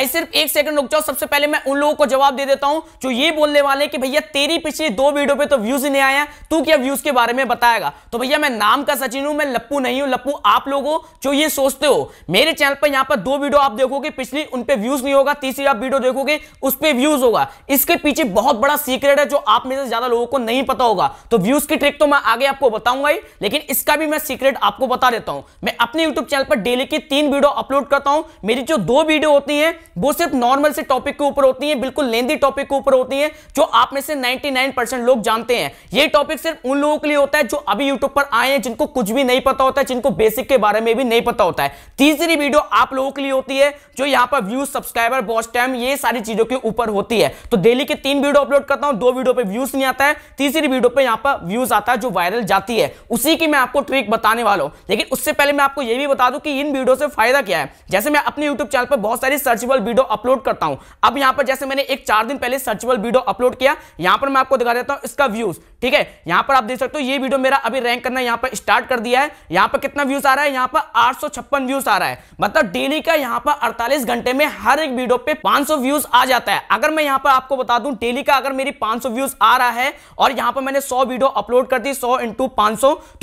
भाई सिर्फ एक सेकंड रुक जाओ सबसे पहले मैं उन लोगों को जवाब दे देता हूं जो ये बोलने वाले कि भैया तेरी पिछली दो वीडियो पे तो व्यूज ही नहीं आया तू क्या व्यूज के बारे में बताएगा तो भैया मैं नाम का सचिन हूं मैं लप्पू नहीं हूं लप्पू आप लोगों जो ये सोचते हो मेरे चैनल पर यहां पर दो वीडियो आप देखोगे पिछली उन पर व्यूज नहीं होगा तीसरी आप वीडियो देखोगे उस पर व्यूज होगा इसके पीछे बहुत बड़ा सीक्रेट है जो आप में से ज्यादा लोगों को नहीं पता होगा तो व्यूज की ट्रिक तो मैं आगे आपको बताऊंगा ही लेकिन इसका भी मैं सीक्रेट आपको बता देता हूं मैं अपने यूट्यूब चैनल पर डेली की तीन वीडियो अपलोड करता हूं मेरी जो दो वीडियो होती है वो सिर्फ नॉर्मल से टॉपिक के ऊपर होती है बिल्कुल लेंदी टॉपिक के ऊपर होती है जो आप में से 99 लोग जानते हैं ये टॉपिक सिर्फ उन लोगों के लिए होता है जो अभी यूट्यूब पर आए हैं जिनको कुछ भी नहीं पता होता है जिनको बेसिक के बारे में भी नहीं पता होता है तीसरी वीडियो आप लोगों के लिए होती है जो यहाँ पर व्यूज सब्सक्राइबर वॉच टाइम ये सारी चीजों के ऊपर होती है तो डेली के तीन वीडियो अपलोड करता हूँ दो वीडियो पर व्यूज नहीं आता है तीसरी वीडियो पर यहाँ पर व्यूज आता है जो वायरल जाती है उसी की मैं आपको ट्रिक बताने वाला हूँ लेकिन उससे पहले मैं आपको ये भी बता दूं कि इन वीडियो से फायदा क्या है जैसे मैं अपने यूट्यूब चैनल पर बहुत सारी सर्चबल वीडियो अपलोड करता हूं अब यहां पर जैसे मैंने एक चार दिन पहले सर्चबल वीडियो अपलोड किया यहां पर मैं आपको दिखा देता हूं इसका व्यूज ठीक है यहां पर आप देख सकते हो ये वीडियो मेरा अभी रैंक करना यहां पर स्टार्ट कर दिया है यहां पर कितना व्यूज आ रहा है यहां पर आठ व्यूज आ रहा है मतलब डेली का यहां पर अड़तालीस घंटे में हर एक वीडियो पे पांच व्यूज आ जाता है अगर मैं यहां पर आपको बता दू डेली का अगर मेरी पांच व्यूज आ रहा है और यहां पर मैंने सौ वीडियो अपलोड कर दी सौ इंटू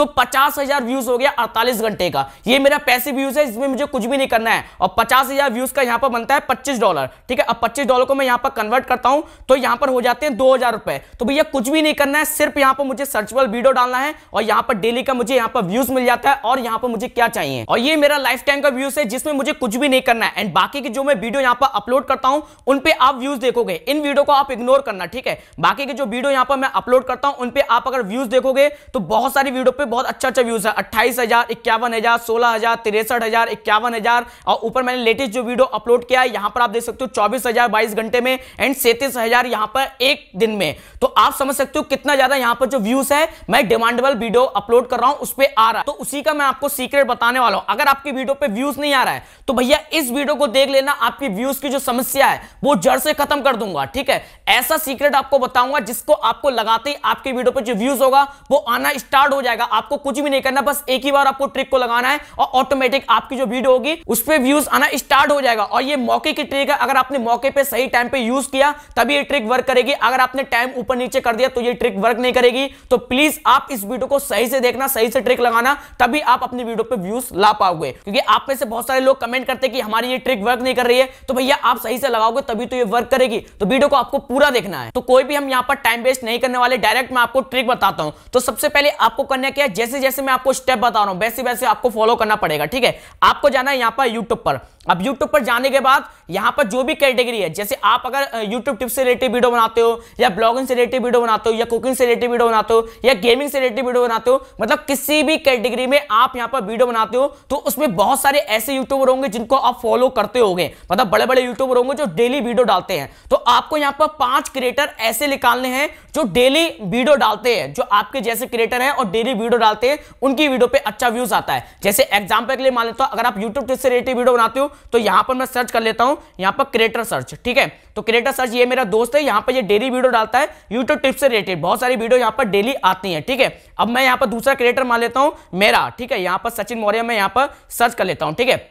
तो पचास व्यूज हो गया अड़तालीस घंटे का ये मेरा पैसे व्यूज है इसमें मुझे कुछ भी नहीं करना है और पचास हजार व्यूज का यहां पर बनता है पच्चीस डॉलर ठीक है अब पच्चीस डॉलर को मैं यहां पर कन्वर्ट करता हूं तो यहां पर हो जाते हैं दो हजार रुपए तो भैया कुछ भी नहीं करना है सिर्फ यहां पर मुझे सर्चबल वीडियो डालना है और यहां पर डेली का मुझे यहां पर व्यूज मिल जाता है और यहां पर मुझे क्या चाहिए और ये मेरा लाइफ टाइम का व्यूज है जिसमें मुझे कुछ भी नहीं करना है एंड बाकी की जो मैं वीडियो यहां पर अपलोड करता हूं उन पर आप व्यूज देखोगे इन वीडियो को आप इग्नोर करना ठीक है बाकी की जो वीडियो यहां पर मैं अपलोड करता हूं उन पर आप अगर व्यूज देखोगे तो बहुत सारी वीडियो पर बहुत अच्छा अच्छा व्यूज है अट्ठाईस हजार इक्यावन हजार सोलह हजार तिरसठ हजार इक्यावन हजार और ऊपर मैंने लेटेस्ट जो वीडियो अपलोड किया है यहां पर आप देख सकते हो चौबीस हजार बाईस घंटे में एंड सैंतीस हजार यहां पर एक दिन में तो आप समझ सकते हो कितना ज्यादा यहां पर जो व्यूज है मैं डिमांडेबल वीडियो अपलोड कर रहा हूं उस पर आ रहा है तो उसी का मैं आपको सीक्रेट बताने वाला हूं अगर आपकी वीडियो पर व्यूज नहीं आ रहा है तो भैया इस वीडियो को देख लेना आपकी व्यूज की जो समस्या है वो जड़ से खत्म कर दूंगा ठीक है ऐसा सीक्रेट आपको बताऊंगा जिसको आपको लगाते ही आपकी वीडियो पर जो व्यूज होगा वो आना स्टार्ट हो जाएगा आपको कुछ भी नहीं करना बस एक ही बार आपको ट्रिक को लगाना है और ऑटोमेटिक आपकी जो वीडियो होगी उस पर व्यूज आना स्टार्ट हो जाएगा और ये मौके मौके की ट्रिक है अगर आपने मौके पे सही टाइम पे यूज किया तभी ये ट्रिक वर्क करेगी अगर आपने टाइम ऊपर नीचे कर दिया तो ये ट्रिक वर्क नहीं करेगी तो प्लीज आप इस वीडियो को सही से देखना सही से ट्रिक लगाना तभी आप अपने वीडियो पे व्यूज ला पाओगे क्योंकि आप में से बहुत सारे लोग कमेंट करते कि हमारी ये ट्रिक वर्क नहीं कर रही है तो भैया आप सही से लगाओगे तभी तो ये वर्क करेगी तो वीडियो को आपको पूरा देखना है तो कोई भी हम यहाँ पर टाइम वेस्ट नहीं करने वाले डायरेक्ट मैं आपको ट्रिक बताता हूँ तो सबसे पहले आपको करने क्या जैसे जैसे मैं आपको स्टेप बता रहा हूँ वैसे वैसे आपको फॉलो करना पड़ेगा ठीक है आपको जाना है यहाँ पर यूट्यूब पर अब YouTube पर जाने के बाद यहाँ पर जो भी कैटेगरी है जैसे आप अगर YouTube टिप्स से रिलेटेड वीडियो बनाते हो या ब्लॉगिंग से रिलेटेड वीडियो बनाते हो या कुकिंग से रिलेटेड वीडियो बनाते हो या गेमिंग से रिलेटेड वीडियो बनाते हो मतलब किसी भी कैटेगरी में आप यहाँ पर वीडियो बनाते हो तो उसमें बहुत सारे ऐसे यूट्यूबर होंगे जिनको आप फॉलो करते हो मतलब बड़े बड़े यूट्यूबर होंगे जो डेली वीडियो डालते हैं तो आपको यहाँ पर पांच क्रिएटर ऐसे निकालने हैं जो डेली वीडियो डालते हैं जो आपके जैसे क्रिएटर हैं और डेली वीडियो डालते हैं उनकी वीडियो पर अच्छा व्यूज आता है जैसे एग्जाम्पल के लिए मान लेता हूँ अगर आप यूट्यूब से रिलेटेड वीडियो बनाते हो तो यहां पर मैं सर्च कर लेता हूं यहां पर क्रिएटर सर्च ठीक है तो क्रिएटर सर्च ये मेरा दोस्त है यहां पर ये डेली वीडियो डालता है यूट्यूब टिप्स से रिलेटेड बहुत सारी वीडियो यहां पर डेली आती है ठीक है अब मैं यहां पर दूसरा क्रिएटर मान लेता हूं मेरा ठीक है यहां पर सचिन मौर्य मैं यहां पर सर्च कर लेता हूं ठीक है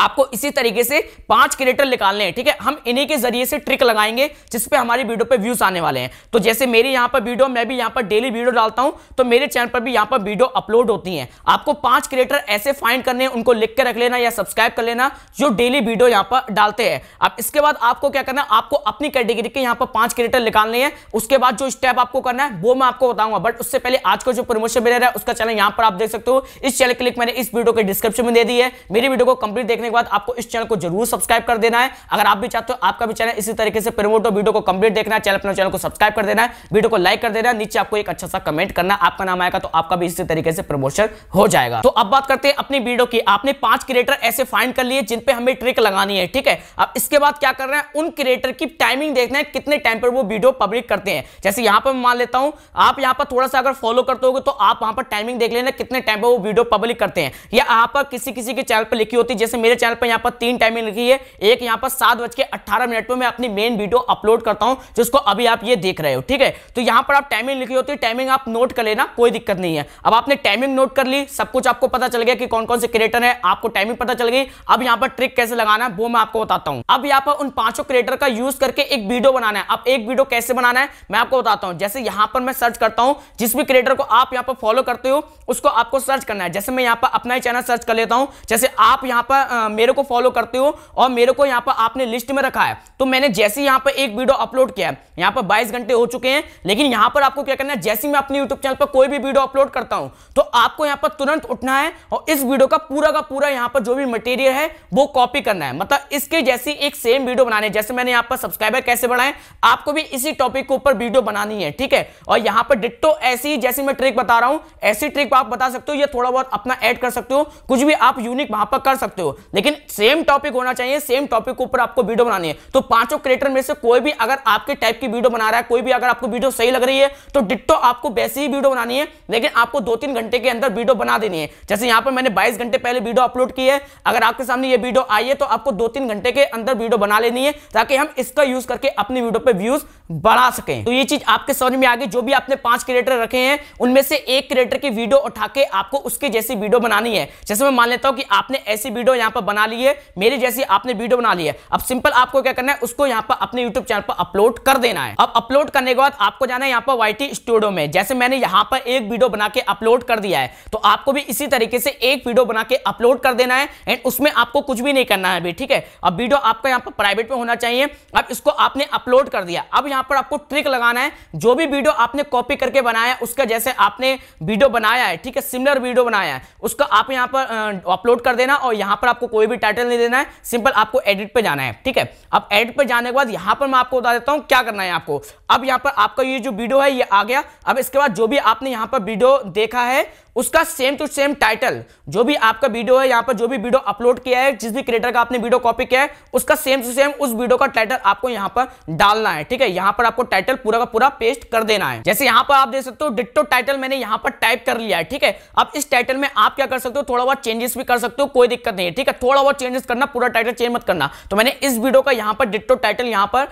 आपको इसी तरीके से पांच क्रिएटर निकालने हैं ठीक है हम इन्हीं के जरिए से ट्रिक लगाएंगे जिस पे हमारी वीडियो पे व्यूज आने वाले हैं तो जैसे मेरे यहाँ पर वीडियो मैं भी यहाँ पर डेली वीडियो डालता हूँ तो मेरे चैनल पर भी यहाँ पर वीडियो अपलोड होती है आपको पांच क्रिएटर ऐसे फाइंड करने उनको लिख के रख लेना या सब्सक्राइब कर लेना जो डेली वीडियो यहाँ पर डालते हैं अब इसके बाद आपको क्या करना है आपको अपनी कैटेगरी के यहाँ पर पांच क्रिएटर निकालने हैं उसके बाद जो स्टेप आपको करना है वो मैं आपको बताऊंगा बट उससे पहले आज का जो प्रमोशन मिल रहा है उसका चैनल यहाँ पर आप देख सकते हो इस चैनल क्लिक मैंने इस वीडियो के डिस्क्रिप्शन में दे दी है मेरी वीडियो को कंप्लीट देखने के बाद आपको इस चैनल को जरूर सब्सक्राइब कर देना है अगर आप भी चाहते हो आपका भी चैनल इसी तरीके से प्रमोट हो वीडियो को कंप्लीट देखना है चैनल अपने चैनल को सब्सक्राइब कर देना है वीडियो को लाइक कर देना है नीचे आपको एक अच्छा सा कमेंट करना आपका नाम आएगा तो आपका भी इसी तरीके से प्रमोशन हो जाएगा तो अब बात करते हैं अपनी वीडियो की आपने पांच क्रिएटर ऐसे फाइंड कर लिए जिनपे हमें ट्रिक लगानी है ठीक है अब इसके बाद क्या कर रहे हैं उन क्रिएटर की टाइमिंग देखना है कितने टाइम पर वो वीडियो पब्लिक करते हैं जैसे यहां पर मान लेता हूं आप यहां पर थोड़ा सा अगर फॉलो करते हो तो आप वहां पर टाइमिंग देख लेना कितने टाइम पर वो वीडियो पब्लिक करते हैं या आप किसी किसी के चैनल पर लिखी होती है जैसे मेरे मेरे चैनल पर यहाँ पर तीन टाइमिंग लिखी है एक यहाँ पर सात बज के अट्ठारह मिनट पर मैं अपनी मेन वीडियो अपलोड करता हूँ जिसको अभी आप ये देख रहे हो ठीक है तो यहाँ पर आप टाइमिंग लिखी होती है टाइमिंग आप नोट कर लेना कोई दिक्कत नहीं है अब आपने टाइमिंग नोट कर ली सब कुछ आपको पता चल गया कि कौन कौन से क्रिएटर है आपको टाइमिंग पता चल गई अब यहाँ पर ट्रिक कैसे लगाना है वो मैं आपको बताता हूँ अब यहाँ पर उन पांचों क्रिएटर का यूज करके एक वीडियो बनाना है अब एक वीडियो कैसे बनाना है मैं आपको बताता हूँ जैसे यहाँ पर मैं सर्च करता हूँ जिस भी क्रिएटर को आप यहाँ पर फॉलो करते हो उसको आपको सर्च करना है जैसे मैं यहाँ पर अपना ही चैनल सर्च कर लेता हूँ जैसे आप यहाँ पर मेरे को फॉलो करते हो और मेरे को यहाँ पर आपने लिस्ट में रखा है तो मैंने जैसे यहाँ पर एक वीडियो अपलोड किया है यहाँ पर बाईस घंटे हो चुके हैं लेकिन यहाँ पर आपको क्या करना है जैसे मैं अपने यूट्यूब चैनल पर कोई भी वीडियो अपलोड करता हूँ तो आपको यहाँ पर तुरंत उठना है और इस वीडियो का पूरा का पूरा यहाँ पर जो भी मटेरियल है वो कॉपी करना है मतलब इसके जैसी एक सेम वीडियो बनाने जैसे मैंने यहाँ पर सब्सक्राइबर कैसे बढ़ाए आपको भी इसी टॉपिक के ऊपर वीडियो बनानी है ठीक है और यहाँ पर डिट्टो ऐसी जैसी मैं ट्रिक बता रहा हूँ ऐसी ट्रिक आप बता सकते हो या थोड़ा बहुत अपना ऐड कर सकते हो कुछ भी आप यूनिक वहां पर कर सकते हो लेकिन सेम टॉपिक होना चाहिए सेम टॉपिक के ऊपर आपको वीडियो बनानी है तो पांचों क्रिएटर में से कोई भी अगर आपके टाइप की वीडियो बना रहा है कोई भी अगर आपको वीडियो सही लग रही है तो डिट्टो आपको वैसे ही वीडियो बनानी है लेकिन आपको दो तीन घंटे के अंदर वीडियो बना देनी है जैसे यहां पर मैंने बाईस घंटे पहले वीडियो अपलोड की है अगर आपके सामने ये वीडियो आई है तो आपको दो तीन घंटे के अंदर वीडियो बना लेनी है ताकि हम इसका यूज करके अपनी वीडियो पर व्यूज बढ़ा सके तो ये चीज आपके समझ में आ गई जो भी आपने पांच क्रिएटर रखे हैं उनमें से एक क्रिएटर की वीडियो उठा के आपको उसके जैसी वीडियो बनानी है जैसे मैं मान लेता हूं कि आपने ऐसी वीडियो यहाँ यहां पर बना लिए मेरे जैसी आपने वीडियो बना लिया अब सिंपल आपको क्या करना है उसको यहाँ पर अपने यूट्यूब चैनल पर अपलोड कर देना है अब अपलोड करने के बाद आपको जाना है यहाँ पर वाई स्टूडियो में जैसे मैंने यहाँ पर एक वीडियो बना के अपलोड कर दिया है तो आपको भी इसी तरीके से एक वीडियो बना के अपलोड कर देना है एंड उसमें आपको कुछ भी नहीं करना है अभी ठीक है अब वीडियो आपका यहाँ पर प्राइवेट में होना चाहिए अब इसको आपने अपलोड कर दिया अब यहाँ पर आपको ट्रिक लगाना है जो भी वीडियो आपने कॉपी करके बनाया उसका जैसे आपने वीडियो बनाया है ठीक है सिमिलर वीडियो बनाया है उसका आप यहाँ पर अपलोड कर देना और यहाँ पर आपको आपको कोई भी टाइटल नहीं देना है सिंपल आपको एडिट पे जाना है ठीक है अब एडिट पे जाने के बाद यहां पर मैं आपको बता देता हूं क्या करना है आपको अब यहां पर आपका ये जो वीडियो है ये आ गया अब इसके बाद जो भी आपने यहां पर वीडियो देखा है उसका सेम टू सेम टाइटल जो भी आपका वीडियो है यहाँ पर जो भी वीडियो अपलोड किया है जिस भी क्रिएटर का आपने वीडियो कॉपी किया है उसका सेम टू सेम उस वीडियो का टाइटल आपको यहाँ पर डालना है ठीक है यहाँ पर आपको टाइटल पूरा का पूरा पेस्ट कर देना है जैसे यहाँ पर आप देख सकते हो डिट्टो टाइटल मैंने यहाँ पर टाइप कर लिया है ठीक है अब इस टाइटल में आप क्या कर सकते हो थोड़ा बहुत चेंजेस भी कर सकते हो कोई दिक्कत नहीं है ठीक है थोड़ा बहुत चेंजेस करना पूरा टाइटल चेंज मत करना तो मैंने इस वीडियो का यहाँ पर डिट्टो टाइटल यहाँ पर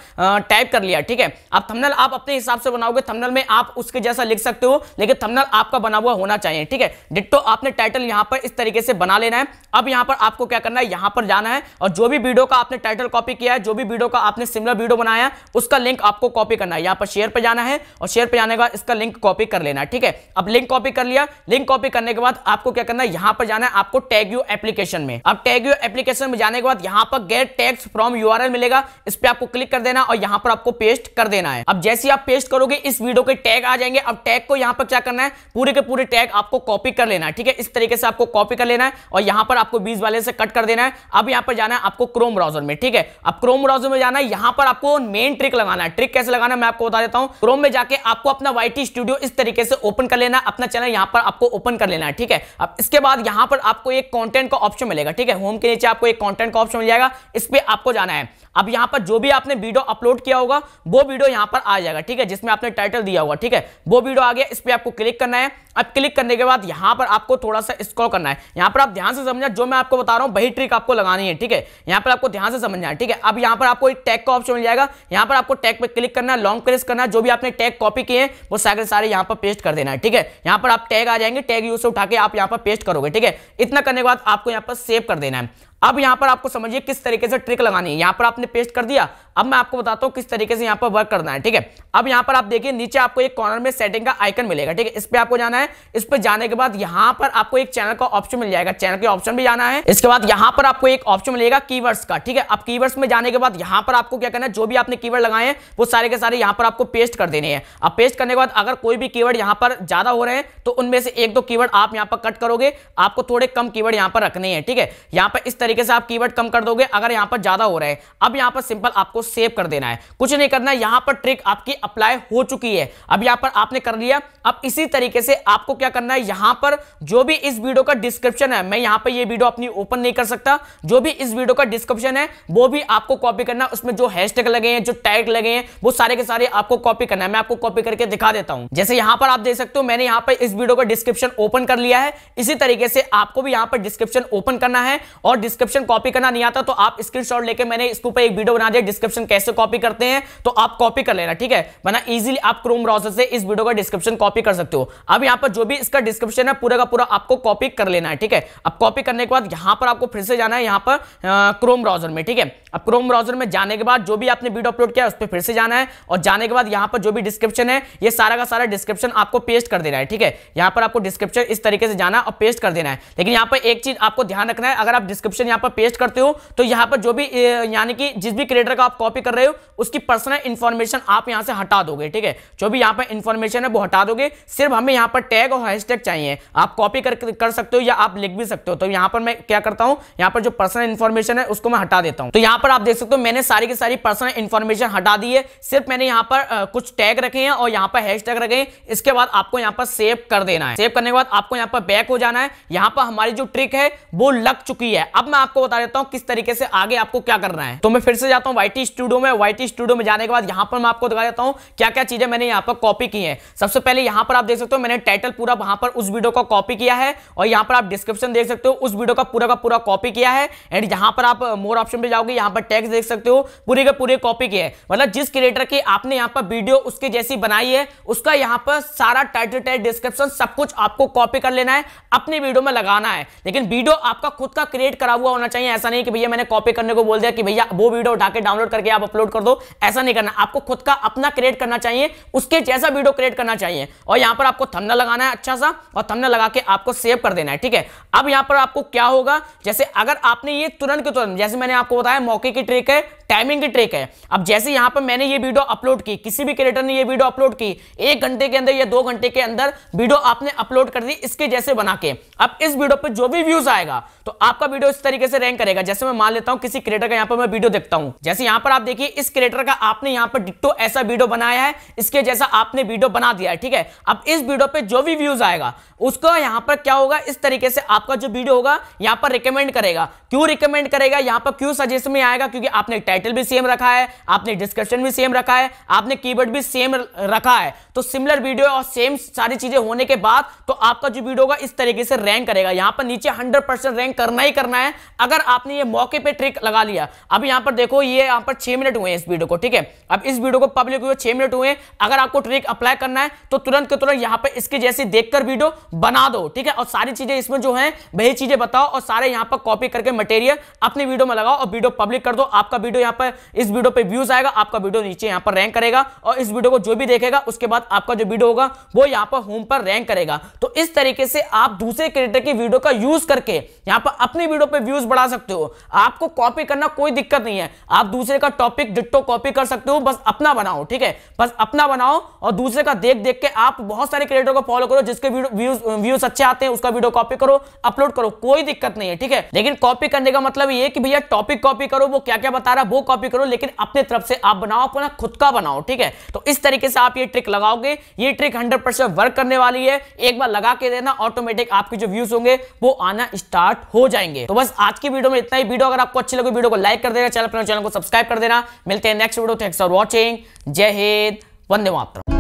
टाइप कर लिया ठीक है अब थमनल आप अपने हिसाब से बनाओगे थमनल में आप उसके जैसा लिख सकते हो लेकिन थमनल आपका बना हुआ होना चाहिए ठीक है डिट्टो आपने टाइटल यहां पर इस तरीके से बना लेना है अब यहां पर आपको क्या करना है यहां पर जाना है और जो भी वीडियो का आपने टाइटल कॉपी किया है जो भी वीडियो का आपने सिमिलर वीडियो बनाया है उसका लिंक आपको कॉपी करना है यहां पर शेयर पर जाना है और शेयर पर जाने का इसका लिंक कॉपी कर लेना है ठीक है अब लिंक कॉपी कर लिया लिंक कॉपी करने के बाद आपको क्या करना है यहां पर जाना है आपको टैग यू एप्लीकेशन में अब टैग यू एप्लीकेशन में जाने के बाद यहां पर गेट टैक्स फ्रॉम यू मिलेगा इस पर आपको क्लिक कर देना और यहां पर आपको पेस्ट कर देना है अब जैसे आप पेस्ट करोगे इस वीडियो के टैग आ जाएंगे अब टैग को यहां पर क्या करना है पूरे के पूरे टैग आपको कॉपी कर लेना है ठीक है इस तरीके से आपको कॉपी कर लेना है और यहां पर आपको बीस वाले से कट कर देना है अब यहां पर जाना है आपको क्रोम ब्राउजर में ठीक है अब क्रोम ब्राउजर में जाना है यहां पर आपको मेन ट्रिक लगाना है ट्रिक कैसे लगाना मैं आपको बता देता हूं क्रोम में जाके आपको अपना वाई स्टूडियो इस तरीके से ओपन कर लेना अपना चैनल यहां पर आपको ओपन कर लेना है ठीक है अब इसके बाद यहां पर आपको एक कॉन्टेंट का ऑप्शन मिलेगा ठीक है होम के नीचे आपको एक कॉन्टेंट का ऑप्शन मिल जाएगा इस पर आपको जाना है अब यहां पर जो भी आपने वीडियो अपलोड किया होगा वो वीडियो यहां पर आ जाएगा ठीक है जिसमें आपने टाइटल दिया होगा ठीक है वो वीडियो आ गया इस पर आपको क्लिक करना है अब क्लिक करने के बाद यहां पर आपको थोड़ा सा स्क्रॉल करना है यहां पर आप ध्यान से समझना जो मैं आपको बता रहा हूं वही ट्रिक आपको लगानी है ठीक है यहां पर आपको ध्यान से समझना है ठीक है अब यहां पर आपको एक टैग का ऑप्शन मिल जाएगा यहां पर आपको टैग पर क्लिक करना है लॉन्ग प्रेस करना जो भी आपने टैग कॉपी किए वो सारे सारे यहां पर पेस्ट कर देना है ठीक है यहां पर आप टैग आ जाएंगे टैग यूज से उठा के आप यहां पर पेस्ट करोगे ठीक है इतना करने के बाद आपको यहां पर सेव कर देना है अब यहां पर आपको समझिए किस तरीके से ट्रिक लगानी है यहां पर आपने पेस्ट कर दिया अब मैं आपको बताता हूँ किस तरीके से यहाँ पर वर्क करना है ठीक है अब यहाँ पर आप देखिए नीचे आपको एक कॉर्नर में सेटिंग का आइकन मिलेगा ठीक है इस पर आपको जाना है इस पर जाने के बाद यहाँ पर आपको एक चैनल का ऑप्शन मिल जाएगा चैनल के ऑप्शन भी जाना है इसके बाद यहाँ पर आपको एक ऑप्शन मिलेगा की का ठीक है अब की में जाने के बाद यहाँ पर आपको क्या करना है जो भी आपने कीवर्ड लगाए हैं वो सारे के सारे यहाँ पर आपको पेस्ट कर देने हैं अब पेस्ट करने के बाद अगर कोई भी कीवर्ड वर्ड पर ज्यादा हो रहे हैं तो उनमें से एक दो कीवर्ड आप यहाँ पर कट करोगे आपको थोड़े कम की यहां पर रखने हैं ठीक है यहाँ पर इस तरीके से आप कीवर्ड कम कर दोगे अगर यहाँ पर ज्यादा हो रहे हैं अब यहाँ पर सिंपल आपको आपको सेव कर देना है कुछ नहीं करना है यहां पर ट्रिक आपकी अप्लाई हो चुकी है अब यहां पर आपने कर लिया अब इसी तरीके से आपको क्या करना है यहां पर जो भी इस वीडियो का डिस्क्रिप्शन है मैं यहां पर यह वीडियो अपनी ओपन नहीं कर सकता जो भी इस वीडियो का डिस्क्रिप्शन है वो भी आपको कॉपी करना है उसमें जो हैशटैग लगे हैं जो टैग लगे हैं वो सारे के सारे आपको कॉपी करना है मैं आपको कॉपी करके दिखा देता हूं जैसे यहां पर आप देख सकते हो मैंने यहां पर इस वीडियो का डिस्क्रिप्शन ओपन कर लिया है इसी तरीके से आपको भी यहां पर डिस्क्रिप्शन ओपन करना है और डिस्क्रिप्शन कॉपी करना नहीं आता तो आप स्क्रीनशॉट लेके मैंने इसके ऊपर एक वीडियो बना दिया डिस्क्रिप्शन डिस्क्रिप्शन कैसे कॉपी करते हैं तो आप कॉपी कर लेना ठीक है वरना इजीली आप क्रोम ब्राउजर से इस वीडियो का डिस्क्रिप्शन कॉपी कर सकते हो अब यहां पर जो भी इसका डिस्क्रिप्शन है पूरा का पूरा आपको कॉपी कर लेना है ठीक है अब कॉपी करने के बाद यहां पर आपको फिर से जाना है यहां पर क्रोम ब्राउजर में ठीक है अब क्रोम ब्राउजर में जाने के बाद जो भी आपने वीडियो अपलोड किया उस पर फिर से जाना है और जाने के बाद यहां पर जो भी डिस्क्रिप्शन है ये सारा का सारा डिस्क्रिप्शन आपको पेस्ट कर देना है ठीक है यहां पर आपको डिस्क्रिप्शन इस तरीके से जाना और पेस्ट कर देना है लेकिन यहां पर एक चीज आपको ध्यान रखना है अगर आप डिस्क्रिप्शन यहां पर पेस्ट करते हो तो यहां पर जो भी यानी कि जिस भी क्रिएटर का आप कॉपी कर रहे हो उसकी पर्सनल इंफॉर्मेशन आप यहां से हटा दोगे ठीक है जो भी यहां पर इंफॉर्मेशन है वो हटा दोगे सिर्फ हमें यहां पर टैग और हैशटैग चाहिए आप कॉपी कर, कर सकते हो या आप लिख भी सकते हो तो यहां पर मैं क्या करता हूं यहां पर जो पर्सनल इंफॉर्मेशन है उसको मैं हटा देता हूं तो यहां पर आप देख सकते हो मैंने सारी की सारी पर्सनल इंफॉर्मेशन हटा दी है सिर्फ मैंने यहां पर कुछ टैग रखे हैं और यहां पर हैश रखे हैं इसके बाद आपको यहां पर सेव कर देना है सेव करने के बाद आपको यहां पर बैक हो जाना है यहां पर हमारी जो ट्रिक है वो लग चुकी है अब मैं आपको बता देता हूं किस तरीके से आगे आपको क्या करना है तो मैं फिर से जाता हूं वाइटी स्टूडियो में वाई स्टूडियो में जाने के बाद यहां पर मैं आपको दिखा देता हूं क्या क्या चीजें मैंने यहां पर कॉपी की है सबसे पहले यहां पर आप देख सकते हो मैंने टाइटल पूरा वहां पर उस वीडियो का कॉपी किया है और यहां पर आप डिस्क्रिप्शन देख सकते हो उस वीडियो का पूरा का पूरा कॉपी किया है एंड यहां पर आप मोर uh, ऑप्शन पर जाओगे यहां पर टैक्स देख सकते हो पूरे का पूरे कॉपी किया है मतलब जिस क्रिएटर की आपने यहां पर वीडियो उसके जैसी बनाई है उसका यहां पर सारा टाइटल टाइट डिस्क्रिप्शन सब कुछ आपको कॉपी कर लेना है अपने वीडियो में लगाना है लेकिन वीडियो आपका खुद का क्रिएट करा हुआ होना चाहिए ऐसा नहीं कि भैया मैंने कॉपी करने को बोल दिया कि भैया वो वीडियो उठा के डाउनलोड करके आप अपलोड कर दो ऐसा नहीं करना आपको खुद का अपना क्रिएट करना चाहिए उसके जैसा वीडियो क्रिएट करना चाहिए और यहां पर आपको थमना लगाना है अच्छा सा और थमना लगा के आपको सेव कर देना है ठीक है अब यहां पर आपको क्या होगा जैसे अगर आपने ये तुरंत के तुरंत जैसे मैंने आपको बताया मौके की ट्रिक है टाइमिंग की ट्रेक है अब जैसे यहां पर मैंने ये वीडियो अपलोड की किसी भी क्रिएटर ने ये वीडियो अपलोड की एक घंटे के अंदर या दो घंटे के अंदर वीडियो आपने अपलोड कर दी इसके जैसे बना के अब इस वीडियो पर जो भी व्यूज आएगा तो आपका वीडियो इस तरीके से रैंक करेगा जैसे मैं मान लेता हूं किसी क्रिएटर का यहां पर मैं वीडियो देखता हूं जैसे यहां पर आप देखिए इस क्रिएटर का आपने यहां पर डिट्टो ऐसा वीडियो बनाया है इसके जैसा आपने वीडियो बना दिया है ठीक है अब इस वीडियो पर जो भी व्यूज आएगा उसको यहां पर क्या होगा इस तरीके से आपका जो वीडियो होगा यहां पर रिकमेंड करेगा क्यों रिकमेंड करेगा यहां पर क्यों सजेशन में आएगा क्योंकि आपने टाइटल भी सेम रखा है आपने डिस्क्रिप्शन भी सेम रखा है आपने कीवर्ड भी सेम रखा है तो सिमिलर वीडियो और सेम सारी चीजें होने के बाद तो आपका जो वीडियो होगा इस तरीके से रैंक करेगा यहां पर नीचे हंड्रेड रैंक करना ही करना है अगर आपने ये मौके पर ट्रिक लगा लिया अब यहां पर देखो ये यहां पर छह मिनट हुए इस वीडियो को ठीक है अब इस वीडियो को पब्लिक हुए छह मिनट हुए अगर आपको ट्रिक अप्लाई करना है तो तुरंत के तुरंत यहां पर इसके जैसे देखकर वीडियो बना दो ठीक है और सारी चीजें इसमें जो है वही चीजें बताओ और सारे यहां पर कॉपी करके मटेरियल अपने वीडियो में लगाओ और वीडियो पब्लिक कर दो आपका वीडियो यहाँ पर इस वीडियो पे व्यूज आएगा आपका वीडियो नीचे यहाँ पर रैंक करेगा और इस वीडियो को जो भी देखेगा उसके बाद आपका जो वीडियो होगा वो यहाँ पर होम पर रैंक करेगा तो इस तरीके से आप दूसरे क्रिएटर की वीडियो का यूज करके यहाँ पर अपनी वीडियो पे व्यूज बढ़ा सकते हो आपको कॉपी करना कोई दिक्कत नहीं है आप दूसरे का टॉपिक डिट्टो कॉपी कर सकते हो बस अपना बनाओ ठीक है बस अपना बनाओ और दूसरे का देख देख के आप बहुत सारे क्रिएटर को फॉलो करो जिसके व्यूज अच्छे आते हैं उसका वीडियो कॉपी करो अपलोड करो कोई दिक्कत नहीं है ठीक है लेकिन कॉपी करने का मतलब ये कि भैया टॉपिक कॉपी करो वो क्या क्या बता रहा है वो कॉपी करो लेकिन अपने तरफ से आप बनाओ अपना खुद का बनाओ ठीक है तो इस तरीके से आप ये ट्रिक लगाओगे ये ट्रिक हंड्रेड परसेंट वर्क करने वाली है एक बार लगा के देना ऑटोमेटिक आपके जो व्यूज होंगे वो आना स्टार्ट हो जाएंगे तो बस आज की वीडियो में इतना ही वीडियो अगर आपको अच्छी लगे वीडियो को लाइक कर देना चैनल चैनल को सब्सक्राइब कर देना मिलते हैं next video thanks for watching जय हिंद वंदे मातरम